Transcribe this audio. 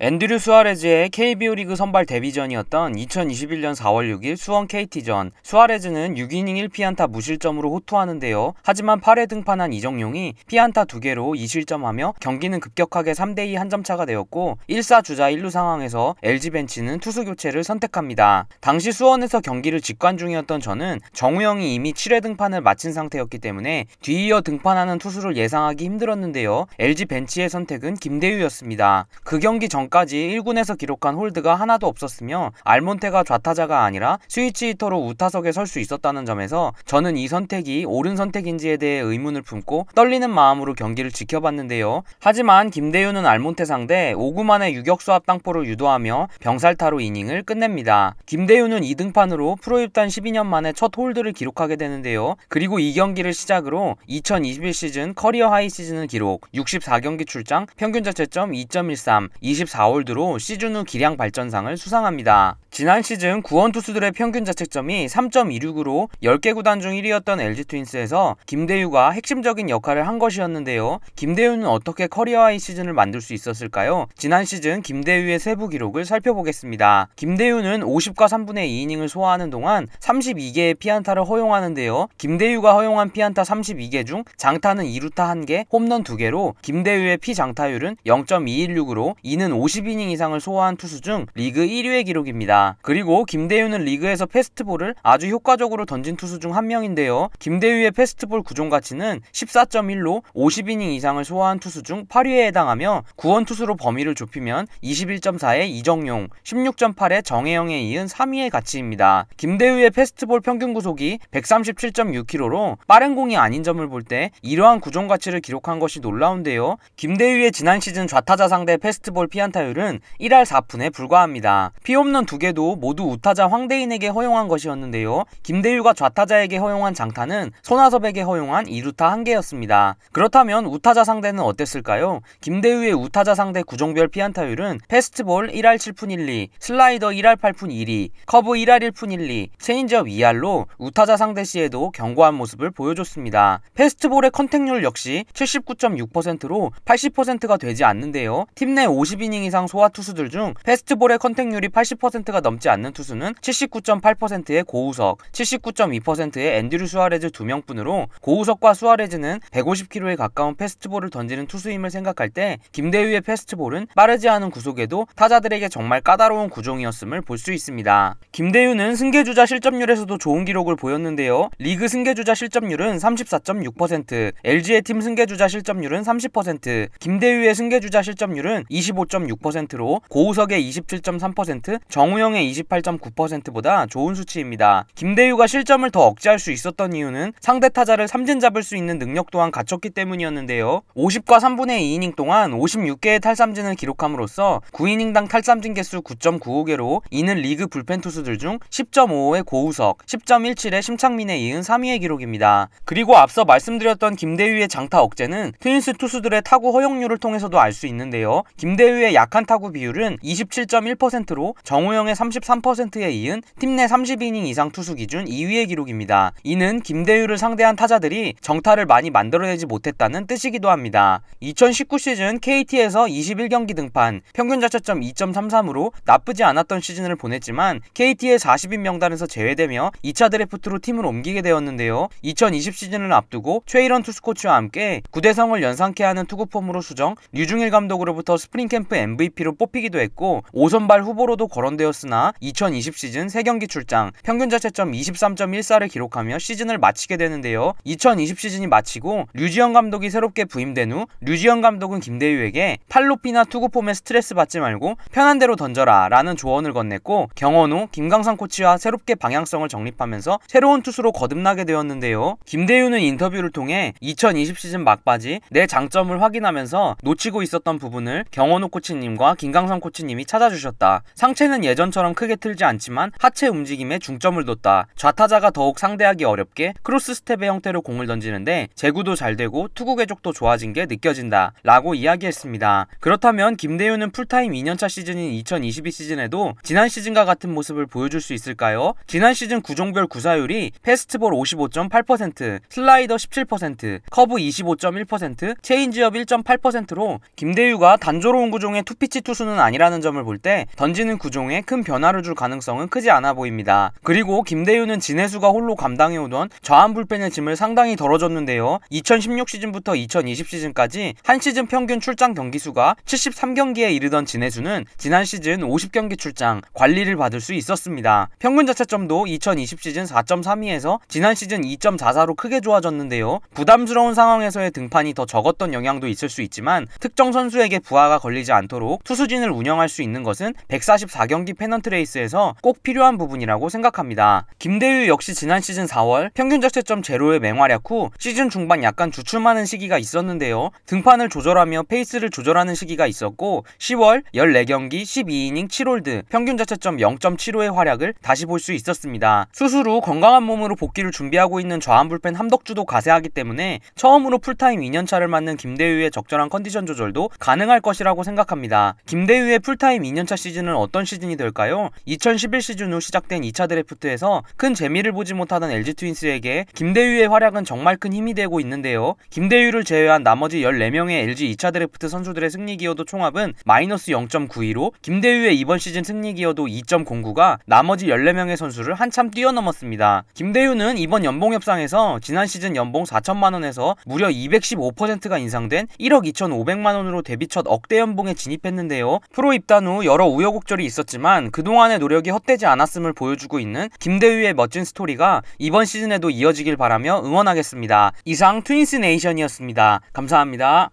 앤드류 수아레즈의 KBO 리그 선발 데뷔전이었던 2021년 4월 6일 수원 KT전 수아레즈는 6이닝 1피안타 무실점으로 호투하는데요. 하지만 8회 등판한 이정용이 피안타 2개로 2실점하며 경기는 급격하게 3대2 한점 차가 되었고 1사 주자 1루 상황에서 LG 벤치는 투수 교체를 선택합니다. 당시 수원에서 경기를 직관 중이었던 저는 정우영이 이미 7회 등판을 마친 상태였기 때문에 뒤이어 등판하는 투수를 예상하기 힘들었는데요. LG 벤치의 선택은 김대유였습니다. 그 경기 전 전까지 1군에서 기록한 홀드가 하나도 없었으며 알몬테가 좌타자가 아니라 스위치 히터로 우타석에 설 수 있었다는 점에서 저는 이 선택이 옳은 선택인지에 대해 의문을 품고 떨리는 마음으로 경기를 지켜봤는데요. 하지만 김대윤은 알몬테 상대 5구 만의 유격수 앞땅포를 유도하며 병살타로 이닝을 끝냅니다. 김대윤은 2등판으로 프로 입단 12년 만에 첫 홀드를 기록하게 되는데요. 그리고 이 경기를 시작으로 2021 시즌 커리어 하이 시즌을 기록 64경기 출장 평균 자체점 2.13 24 4월 드로 시즌 후 기량 발전상을 수상합니다. 지난 시즌 구원 투수들의 평균 자책점이 3.26으로 10개 구단 중 1위였던 LG 트윈스에서 김대유가 핵심적인 역할을 한 것이었는데요. 김대유는 어떻게 커리어 하이 시즌을 만들 수 있었을까요? 지난 시즌 김대유의 세부 기록을 살펴보겠습니다. 김대유는 50과 3분의 2이닝을 소화하는 동안 32개의 피안타를 허용하는데요. 김대유가 허용한 피안타 32개 중 장타는 2루타 1개, 홈런 2개로 김대유의 피장타율은 0.216으로 이는 50이닝 이상을 소화한 투수 중 리그 1위의 기록입니다. 그리고 김대유는 리그에서 패스트볼을 아주 효과적으로 던진 투수 중 한 명인데요. 김대유의 패스트볼 구종 가치는 14.1로 50이닝 이상을 소화한 투수 중 8위에 해당하며 구원 투수로 범위를 좁히면 21.4의 이정용, 16.8의 정혜영에 이은 3위의 가치입니다. 김대유의 패스트볼 평균 구속이 137.6km로 빠른 공이 아닌 점을 볼 때 이러한 구종 가치를 기록한 것이 놀라운데요. 김대유의 지난 시즌 좌타자 상대 패스트볼 피안타 타율은 1할 4푼에 불과합니다. 피홈런 두개도 모두 우타자 황대인에게 허용한 것이었는데요. 김대유가 좌타자에게 허용한 장타는 손아섭에게 허용한 2루타 1개였습니다. 그렇다면 우타자 상대는 어땠을까요? 김대유의 우타자 상대 구종별 피안타율은 패스트볼 1할 7푼 1, 리 슬라이더 1할 8푼 1, 리 커브 1할 1푼 1, 리 체인지업 2할로 우타자 상대 시에도 견고한 모습을 보여줬습니다. 패스트볼의 컨택률 역시 79.6%로 80%가 되지 않는데요. 팀 내 50이닝이 이상 소화 투수들 중 패스트볼의 컨택률이 80%가 넘지 않는 투수는 79.8%의 고우석, 79.2%의 앤드류 수아레즈 두 명뿐으로 고우석과 수아레즈는 150km에 가까운 패스트볼을 던지는 투수임을 생각할 때김대유의 패스트볼은 빠르지 않은 구속에도 타자들에게 정말 까다로운 구종이었음을 볼 수 있습니다. 김대유는 승계주자 실점률에서도 좋은 기록을 보였는데요. 리그 승계주자 실점률은 34.6%, LG의 팀 승계주자 실점률은 30%, 김대유의 승계주자 실점률은 25.6%, 28.9%로 고우석의 27.3%, 정우영의 28.9%보다 좋은 수치입니다. 김대유가 실점을 더 억제할 수 있었던 이유는 상대 타자를 삼진 잡을 수 있는 능력 또한 갖췄기 때문이었는데요. 50과 3분의 2이닝 동안 56개의 탈삼진을 기록함으로써 9이닝당 탈삼진 개수 9.95개로 이는 리그 불펜 투수들 중 10.55의 고우석, 10.17의 심창민에 이은 3위의 기록입니다. 그리고 앞서 말씀드렸던 김대유의 장타 억제는 트윈스 투수들의 타구 허용률을 통해서도 알 수 있는데요. 김대유의 약한 타구 비율은 27.1%로 정우영의 33%에 이은 팀 내 30이닝 이상 투수 기준 2위의 기록입니다. 이는 김대유를 상대한 타자들이 정타를 많이 만들어내지 못했다는 뜻이기도 합니다. 2019 시즌 KT에서 21경기 등판, 평균 자체점 2.33으로 나쁘지 않았던 시즌을 보냈지만 KT의 40인 명단에서 제외되며 2차 드래프트로 팀을 옮기게 되었는데요. 2020 시즌을 앞두고 최일원 투수 코치와 함께 구대성을 연상케 하는 투구폼으로 수정, 류중일 감독으로부터 스프링캠프 MVP로 뽑히기도 했고 5선발 후보로도 거론되었으나 2020 시즌 3경기 출장 평균 자체점 23.14를 기록하며 시즌을 마치게 되는데요. 2020 시즌이 마치고 류지영 감독이 새롭게 부임된 후 류지영 감독은 김대유에게 팔로피나 투구폼에 스트레스 받지 말고 편한 대로 던져라 라는 조언을 건넸고 경원우, 김강상 코치와 새롭게 방향성을 정립하면서 새로운 투수로 거듭나게 되었는데요. 김대유는 인터뷰를 통해 2020 시즌 막바지 내 장점을 확인하면서 놓치고 있었던 부분을 경원우 코치님 코치님과 김강성 코치님이 찾아주셨다. 상체는 예전처럼 크게 틀지 않지만 하체 움직임에 중점을 뒀다. 좌타자가 더욱 상대하기 어렵게 크로스 스텝의 형태로 공을 던지는데 제구도 잘 되고 투구 궤적도 좋아진 게 느껴진다. 라고 이야기했습니다. 그렇다면 김대윤은 풀타임 2년차 시즌인 2022 시즌에도 지난 시즌과 같은 모습을 보여줄 수 있을까요? 지난 시즌 구종별 구사율이 패스트볼 55.8%, 슬라이더 17%, 커브 25.1%, 체인지업 1.8%로 김대유가 단조로운 구종의 투피치 투수는 아니라는 점을 볼 때 던지는 구종에 큰 변화를 줄 가능성은 크지 않아 보입니다. 그리고 김대유는 진해수가 홀로 감당해오던 좌한 불펜의 짐을 상당히 덜어줬는데요. 2016 시즌부터 2020 시즌까지 한 시즌 평균 출장 경기 수가 73경기에 이르던 진해수는 지난 시즌 50경기 출장 관리를 받을 수 있었습니다. 평균 자체점도 2020 시즌 4.32에서 지난 시즌 2.44로 크게 좋아졌는데요. 부담스러운 상황에서의 등판이 더 적었던 영향도 있을 수 있지만 특정 선수에게 부하가 걸리지 않도록 않도록 투수진을 운영할 수 있는 것은 144경기 패넌트 레이스에서 꼭 필요한 부분이라고 생각합니다. 김대유 역시 지난 시즌 4월 평균 자책점 제로의 맹활약 후 시즌 중반 약간 주춤하는 시기가 있었는데요. 등판을 조절하며 페이스를 조절하는 시기가 있었고 10월 14경기 12이닝 7홀드 평균 자책점 0.75의 활약을 다시 볼 수 있었습니다. 수술후 건강한 몸으로 복귀를 준비하고 있는 좌완 불펜 함덕주도 가세하기 때문에 처음으로 풀타임 2년차를 맞는 김대유의 적절한 컨디션 조절도 가능할 것이라고 생각합니다. 있습니다. 김대유의 풀타임 2년차 시즌은 어떤 시즌이 될까요? 2011 시즌 후 시작된 2차 드래프트에서 큰 재미를 보지 못하던 LG 트윈스에게 김대유의 활약은 정말 큰 힘이 되고 있는데요. 김대유를 제외한 나머지 14명의 LG 2차 드래프트 선수들의 승리 기여도 총합은 마이너스 0.92로 김대유의 이번 시즌 승리 기여도 2.09가 나머지 14명의 선수를 한참 뛰어넘었습니다. 김대유는 이번 연봉 협상에서 지난 시즌 연봉 4천만원에서 무려 215%가 인상된 1억 2,500만원으로 데뷔 첫 억대 연봉에 진입 돌입했는데요. 프로 입단 후 여러 우여곡절이 있었지만 그동안의 노력이 헛되지 않았음을 보여주고 있는 김대휘의 멋진 스토리가 이번 시즌에도 이어지길 바라며 응원하겠습니다. 이상 트윈스 네이션이었습니다. 감사합니다.